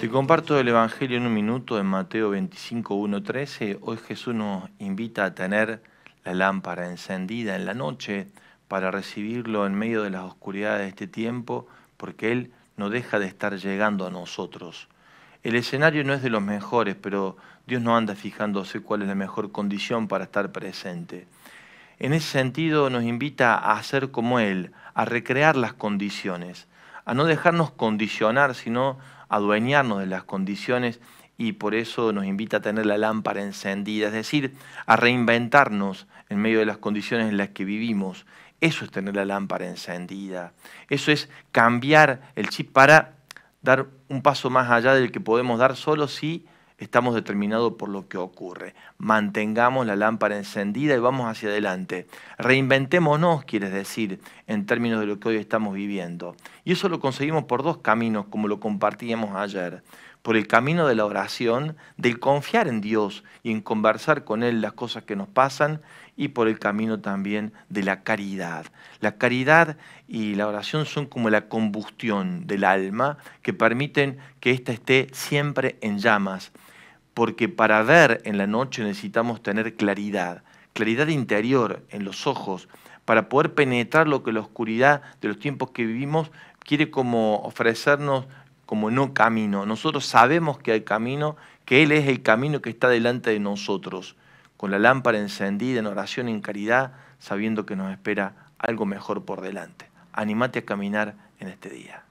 Te comparto el Evangelio en un minuto en Mateo 25, Hoy Jesús nos invita a tener la lámpara encendida en la noche para recibirlo en medio de las oscuridades de este tiempo, porque Él no deja de estar llegando a nosotros. El escenario no es de los mejores, pero Dios no anda fijándose cuál es la mejor condición para estar presente. En ese sentido nos invita a hacer como Él, a recrear las condiciones a no dejarnos condicionar, sino adueñarnos de las condiciones y por eso nos invita a tener la lámpara encendida, es decir, a reinventarnos en medio de las condiciones en las que vivimos. Eso es tener la lámpara encendida, eso es cambiar el chip para dar un paso más allá del que podemos dar solo si estamos determinados por lo que ocurre. Mantengamos la lámpara encendida y vamos hacia adelante. Reinventémonos, quieres decir, en términos de lo que hoy estamos viviendo. Y eso lo conseguimos por dos caminos, como lo compartíamos ayer por el camino de la oración, del confiar en Dios y en conversar con Él las cosas que nos pasan, y por el camino también de la caridad. La caridad y la oración son como la combustión del alma que permiten que ésta esté siempre en llamas, porque para ver en la noche necesitamos tener claridad, claridad interior en los ojos, para poder penetrar lo que la oscuridad de los tiempos que vivimos quiere como ofrecernos como no camino. Nosotros sabemos que hay camino, que Él es el camino que está delante de nosotros, con la lámpara encendida en oración, en caridad, sabiendo que nos espera algo mejor por delante. Animate a caminar en este día.